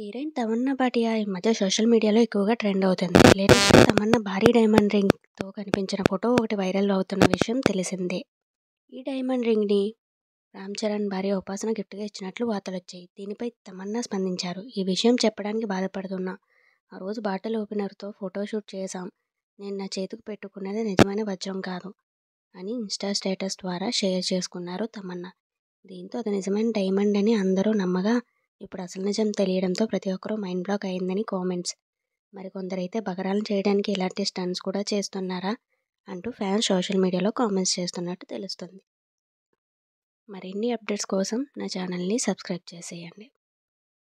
heroine Tamannaah Bhatia ఈ మధ్య social మీడియాలో ఎక్కువగా ట్రెండ్ అవుతుంది లేటెస్ట్ తమన్నా భారీ డైమండ్ రింగ్తో కనిపించిన ఫోటో ఒకటి వైరల్ అవుతున్న విషయం తెలిసిందే ఈ డైమండ్ రింగ్ని రామ్ చరణ్ భార్య ఉపాసన గిఫ్ట్గా ఇచ్చినట్లు వార్తలు వచ్చాయి దీనిపై తమన్నా స్పందించారు ఈ విషయం చెప్పడానికి బాధపడుతున్నా ఆ రోజు బాటల్ ఓపెనర్తో ఫోటో షూట్ చేశాం నేను నా చేతికి పెట్టుకున్నది నిజమైన వజ్రం కాదు అని ఇన్స్టా స్టేటస్ ద్వారా షేర్ చేసుకున్నారు తమన్నా దీంతో అది నిజమైన డైమండ్ అని అందరూ నమ్మగా ఇప్పుడు అసలు నిజం తెలియడంతో ప్రతి ఒక్కరూ మైండ్ బ్లాక్ అయిందని కామెంట్స్ మరి కొందరైతే బకరాలను చేయడానికి ఇలాంటి స్టన్స్ కూడా చేస్తున్నారా అంటూ ఫ్యాన్స్ సోషల్ మీడియాలో కామెంట్స్ చేస్తున్నట్టు తెలుస్తుంది మరిన్ని అప్డేట్స్ కోసం నా ఛానల్ని సబ్స్క్రైబ్ చేసేయండి